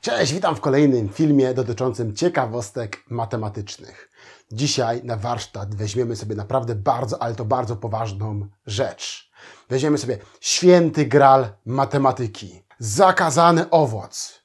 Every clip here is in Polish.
Cześć, witam w kolejnym filmie dotyczącym ciekawostek matematycznych. Dzisiaj na warsztat weźmiemy sobie naprawdę bardzo, ale to bardzo poważną rzecz. Weźmiemy sobie święty gral matematyki, zakazany owoc.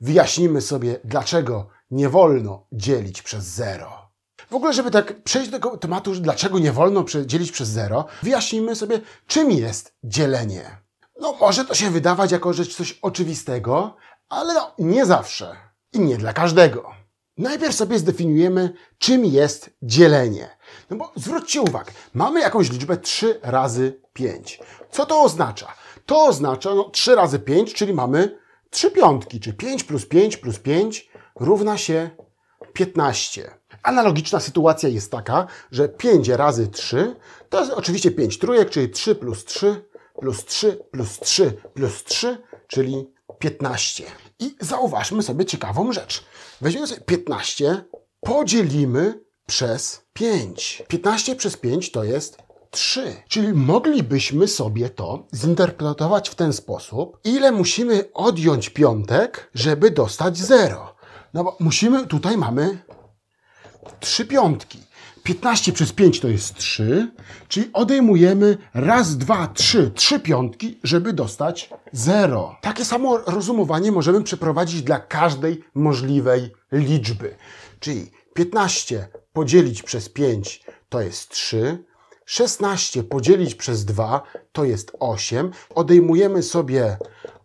Wyjaśnimy sobie, dlaczego nie wolno dzielić przez zero. W ogóle, żeby tak przejść do tego tematu, dlaczego nie wolno dzielić przez zero, wyjaśnijmy sobie, czym jest dzielenie. No, może to się wydawać jako rzecz coś oczywistego, ale no, nie zawsze i nie dla każdego. Najpierw sobie zdefiniujemy, czym jest dzielenie. No bo zwróćcie uwagę, mamy jakąś liczbę 3 razy 5. Co to oznacza? To oznacza no, 3 razy 5, czyli mamy 3 piątki, czyli 5 plus 5 plus 5 równa się 15. Analogiczna sytuacja jest taka, że 5 razy 3 to jest oczywiście 5 trójek, czyli 3 plus 3 plus 3 plus 3 plus 3, czyli 15. I zauważmy sobie ciekawą rzecz. Weźmiemy sobie 15, podzielimy przez 5. 15 przez 5 to jest 3. Czyli moglibyśmy sobie to zinterpretować w ten sposób, ile musimy odjąć piątek, żeby dostać 0. No bo musimy, tutaj mamy 3 piątki. 15 przez 5 to jest 3, czyli odejmujemy raz, dwa, trzy, trzy piątki, żeby dostać 0. Takie samo rozumowanie możemy przeprowadzić dla każdej możliwej liczby. Czyli 15 podzielić przez 5 to jest 3, 16 podzielić przez 2 to jest 8. Odejmujemy sobie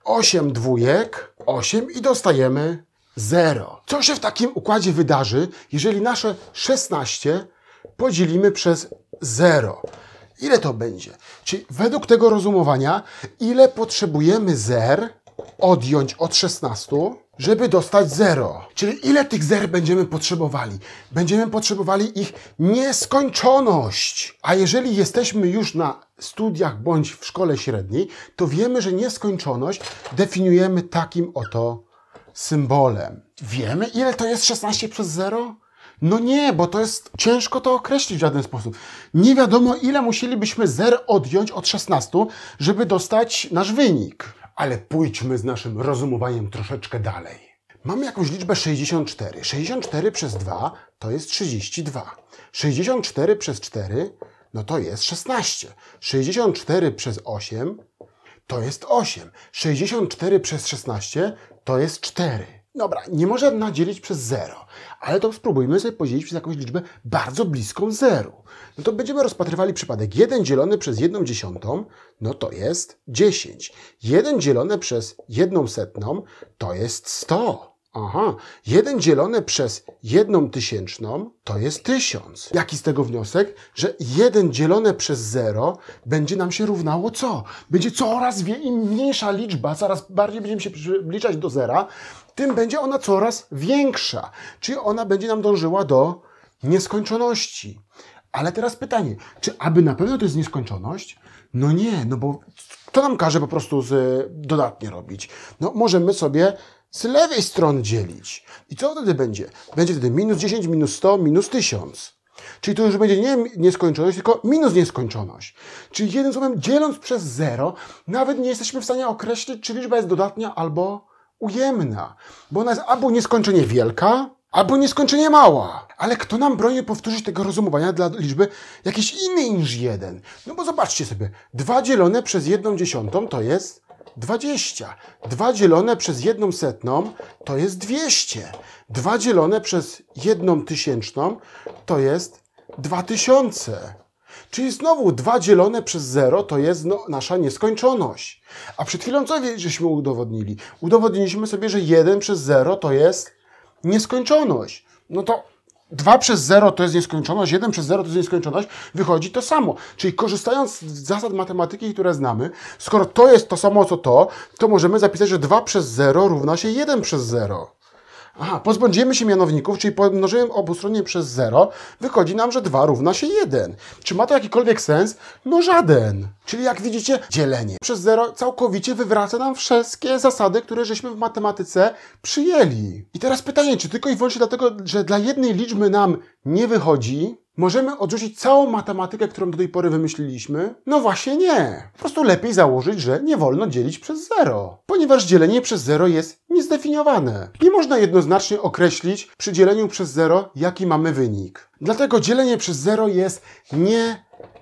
8 dwójek, 8 i dostajemy 0. Co się w takim układzie wydarzy, jeżeli nasze 16 podzielimy przez 0. Ile to będzie? Czyli według tego rozumowania, ile potrzebujemy zer odjąć od 16, żeby dostać 0. Czyli ile tych zer będziemy potrzebowali? Będziemy potrzebowali ich nieskończoność. A jeżeli jesteśmy już na studiach bądź w szkole średniej, to wiemy, że nieskończoność definiujemy takim oto symbolem. Wiemy, ile to jest 16 przez 0? No nie, bo to jest ciężko to określić w żaden sposób. Nie wiadomo, ile musielibyśmy zer odjąć od 16, żeby dostać nasz wynik. Ale pójdźmy z naszym rozumowaniem troszeczkę dalej. Mamy jakąś liczbę 64. 64 przez 2 to jest 32. 64 przez 4 no to jest 16. 64 przez 8 to jest 8. 64 przez 16 to jest 4. Dobra, nie można dzielić przez zero, ale to spróbujmy sobie podzielić przez jakąś liczbę bardzo bliską zero. No to będziemy rozpatrywali przypadek 1 dzielony przez 1 dziesiątą, no to jest 10. 1 dzielone przez 1 setną to jest 100. Aha, jeden dzielone przez jedną tysięczną to jest tysiąc. Jaki z tego wniosek? Że jeden dzielone przez zero będzie nam się równało co? Będzie coraz wie, mniejsza liczba, coraz bardziej będziemy się przybliżać do zera, tym będzie ona coraz większa. Czyli ona będzie nam dążyła do nieskończoności. Ale teraz pytanie, czy aby na pewno to jest nieskończoność? No nie, no bo to nam każe po prostu z, dodatnie robić. No możemy sobie z lewej strony dzielić. I co wtedy będzie? Będzie wtedy minus 10, minus 100, minus 1000. Czyli to już będzie nie nieskończoność, tylko minus nieskończoność. Czyli jednym słowem, dzieląc przez 0, nawet nie jesteśmy w stanie określić, czy liczba jest dodatnia albo ujemna. Bo ona jest albo nieskończenie wielka, albo nieskończenie mała. Ale kto nam broni powtórzyć tego rozumowania dla liczby jakiejś innej niż 1? No bo zobaczcie sobie, 2 dzielone przez 1 dziesiątą to jest 20. 2 dzielone przez jedną setną to jest 200. 2 dzielone przez jedną tysięczną to jest 2000. Czyli znowu 2 dzielone przez 0 to jest no, nasza nieskończoność. A przed chwilą co żeśmy udowodnili? Udowodniliśmy sobie, że 1 przez 0 to jest nieskończoność. No to 2 przez 0 to jest nieskończoność, 1 przez 0 to jest nieskończoność, wychodzi to samo. Czyli korzystając z zasad matematyki, które znamy, skoro to jest to samo co to, to możemy zapisać, że 2 przez 0 równa się 1 przez 0. Aha, pozbądziemy się mianowników, czyli pomnożyłem obustronnie przez 0, wychodzi nam, że 2 równa się 1. Czy ma to jakikolwiek sens? No żaden. Czyli jak widzicie, dzielenie przez 0 całkowicie wywraca nam wszystkie zasady, które żeśmy w matematyce przyjęli. I teraz pytanie, czy tylko i wyłącznie dlatego, że dla jednej liczby nam nie wychodzi, Możemy odrzucić całą matematykę, którą do tej pory wymyśliliśmy? No właśnie nie. Po prostu lepiej założyć, że nie wolno dzielić przez zero, ponieważ dzielenie przez zero jest niezdefiniowane. Nie można jednoznacznie określić przy dzieleniu przez zero, jaki mamy wynik. Dlatego dzielenie przez zero jest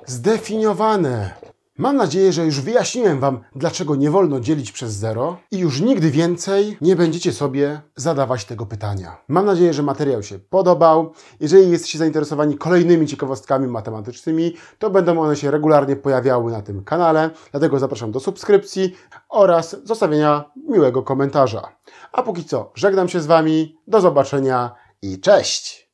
niezdefiniowane. Mam nadzieję, że już wyjaśniłem Wam, dlaczego nie wolno dzielić przez zero i już nigdy więcej nie będziecie sobie zadawać tego pytania. Mam nadzieję, że materiał się podobał. Jeżeli jesteście zainteresowani kolejnymi ciekawostkami matematycznymi, to będą one się regularnie pojawiały na tym kanale, dlatego zapraszam do subskrypcji oraz zostawienia miłego komentarza. A póki co, żegnam się z Wami, do zobaczenia i cześć!